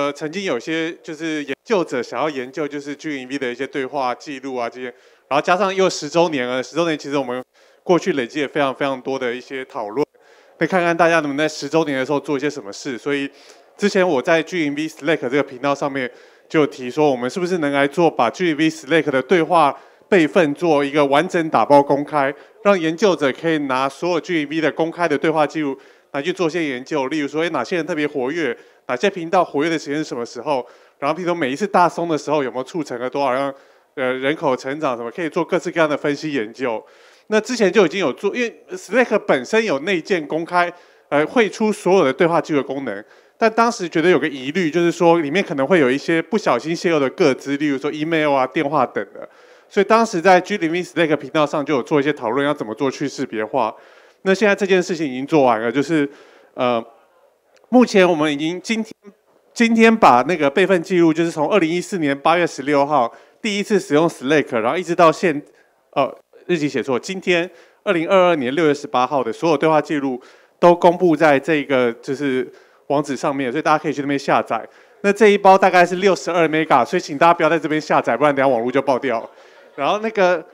呃，曾经有些就是研究者想要研究，就是 g p v 的一些对话记录啊这些，然后加上又十周年了，十周年其实我们过去累积了非常非常多的一些讨论，那看看大家能不能在十周年的时候做一些什么事。所以之前我在 g p v Slack 这个频道上面就提说，我们是不是能来做把 g p v Slack 的对话备份做一个完整打包公开，让研究者可以拿所有 g p v 的公开的对话记录。来去做一些研究，例如说，哎，哪些人特别活跃，哪些频道活跃的时间是什么时候？然后，譬如说，每一次大松的时候，有没有促成了多少让呃，人口成长什么？可以做各式各样的分析研究。那之前就已经有做，因为 Slack 本身有内建公开，呃，会出所有的对话记录功能。但当时觉得有个疑虑，就是说里面可能会有一些不小心泄露的个资，例如说 email 啊、电话等的。所以当时在 g 零零 Slack 频道上就有做一些讨论，要怎么做去识别化。那现在这件事情已经做完了，就是，呃，目前我们已经今天今天把那个备份记录，就是从二零一四年八月十六号第一次使用 Slack，然后一直到现，呃，日期写错，今天二零二二年六月十八号的所有对话记录都公布在这个就是网址上面，所以大家可以去那边下载。那这一包大概是六十二 mega，所以请大家不要在这边下载，不然等下网络就爆掉。然后那个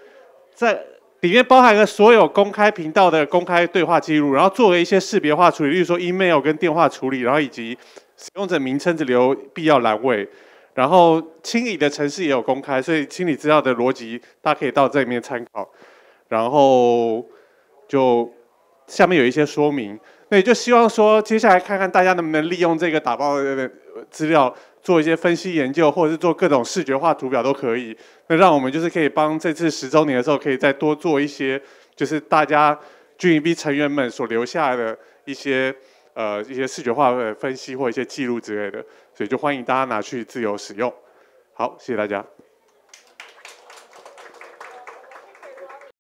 在。里面包含了所有公开频道的公开对话记录，然后作为一些识别化处理，例如说 email 跟电话处理，然后以及使用者名称只留必要栏位，然后清理的城市也有公开，所以清理资料的逻辑大家可以到这里面参考。然后就下面有一些说明，那也就希望说接下来看看大家能不能利用这个打包的资料。做一些分析研究，或者是做各种视觉化图表都可以。那让我们就是可以帮这次十周年的时候，可以再多做一些，就是大家 g 营 b 成员们所留下的一些呃一些视觉化的分析或一些记录之类的。所以就欢迎大家拿去自由使用。好，谢谢大家。